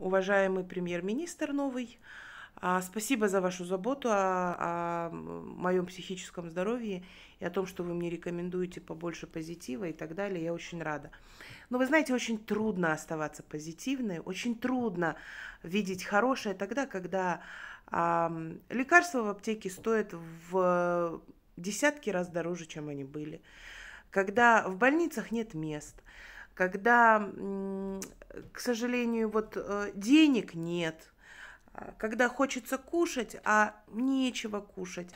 уважаемый премьер-министр новый, а, спасибо за вашу заботу о, о моем психическом здоровье и о том, что вы мне рекомендуете побольше позитива и так далее. Я очень рада. Но вы знаете, очень трудно оставаться позитивной, очень трудно видеть хорошее тогда, когда э, лекарства в аптеке стоят в десятки раз дороже, чем они были, когда в больницах нет мест – когда, к сожалению, вот э, денег нет, а, когда хочется кушать, а нечего кушать,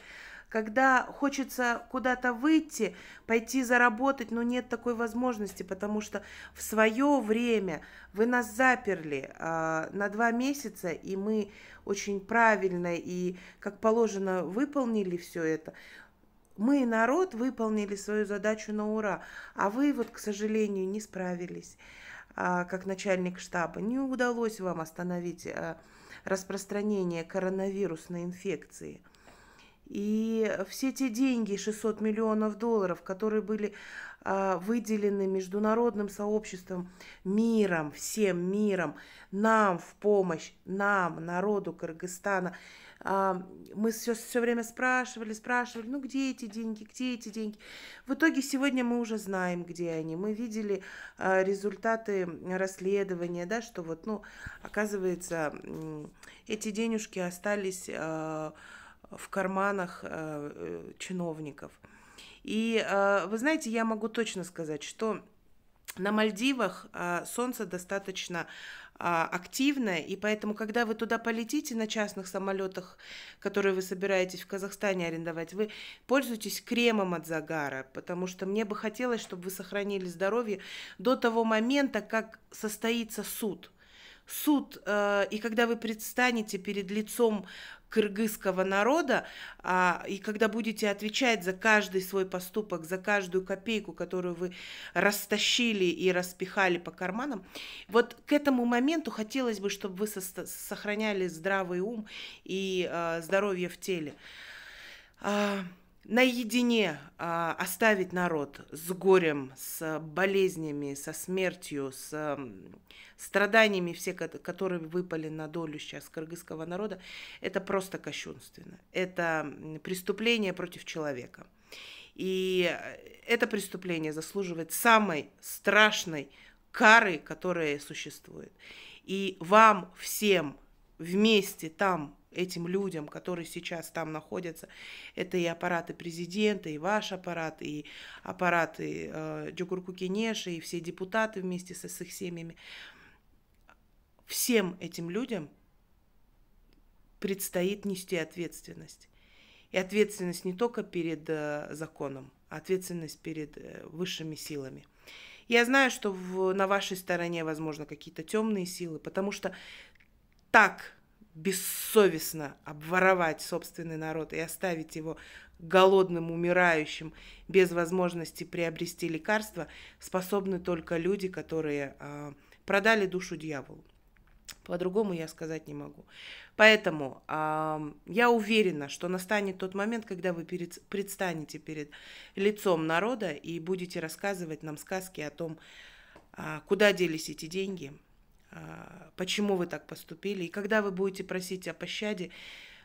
когда хочется куда-то выйти, пойти заработать, но нет такой возможности, потому что в свое время вы нас заперли а, на два месяца, и мы очень правильно и как положено выполнили все это мы, народ, выполнили свою задачу на ура, а вы вот, к сожалению, не справились, а, как начальник штаба. Не удалось вам остановить а, распространение коронавирусной инфекции – и все те деньги, 600 миллионов долларов, которые были э, выделены международным сообществом, миром, всем миром, нам в помощь, нам, народу Кыргызстана, э, мы все, все время спрашивали, спрашивали, ну где эти деньги, где эти деньги. В итоге сегодня мы уже знаем, где они. Мы видели э, результаты расследования, да, что вот, ну, оказывается, эти денежки остались в карманах э, э, чиновников. И э, вы знаете, я могу точно сказать, что на Мальдивах солнце достаточно активное, и поэтому, когда вы туда полетите на частных самолетах, которые вы собираетесь в Казахстане арендовать, вы пользуетесь кремом от загара, потому что мне бы хотелось, чтобы вы сохранили здоровье до того момента, как состоится суд. Суд, и когда вы предстанете перед лицом кыргызского народа, а, и когда будете отвечать за каждый свой поступок, за каждую копейку, которую вы растащили и распихали по карманам, вот к этому моменту хотелось бы, чтобы вы со- сохраняли здравый ум и а, здоровье в теле. А, наедине а, оставить народ с горем, с болезнями, со смертью, с а, страданиями, все, которые выпали на долю сейчас кыргызского народа, это просто кощунственно. Это преступление против человека. И э, это преступление заслуживает самой страшной кары, которая существует. И вам всем вместе там этим людям, которые сейчас там находятся. Это и аппараты президента, и ваш аппарат, и аппараты э, Джугурку Кенеша, и все депутаты вместе со, с их семьями. Всем этим людям предстоит нести ответственность. И ответственность не только перед э, законом, а ответственность перед э, высшими силами. Я знаю, что в, на вашей стороне, возможно, какие-то темные силы, потому что так бессовестно обворовать собственный народ и оставить его голодным, умирающим, без возможности приобрести лекарства, способны только люди, которые э, продали душу дьяволу. По-другому я сказать не могу. Поэтому э, я уверена, что настанет тот момент, когда вы перед, предстанете перед лицом народа и будете рассказывать нам сказки о том, э, куда делись эти деньги, а, почему вы так поступили. И когда вы будете просить о пощаде,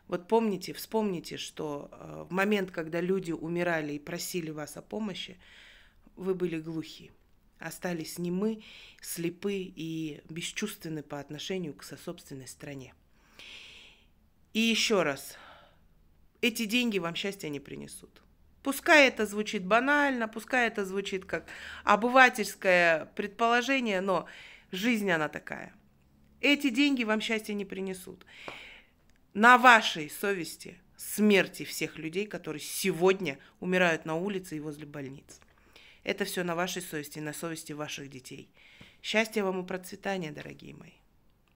вот помните, вспомните, что а, в момент, когда люди умирали и просили вас о помощи, вы были глухи, остались немы, слепы и бесчувственны по отношению к собственной стране. И еще раз, эти деньги вам счастья не принесут. Пускай это звучит банально, пускай это звучит как обывательское предположение, но Жизнь она такая. Эти деньги вам счастья не принесут. На вашей совести смерти всех людей, которые сегодня умирают на улице и возле больниц. Это все на вашей совести, на совести ваших детей. Счастья вам и процветания, дорогие мои.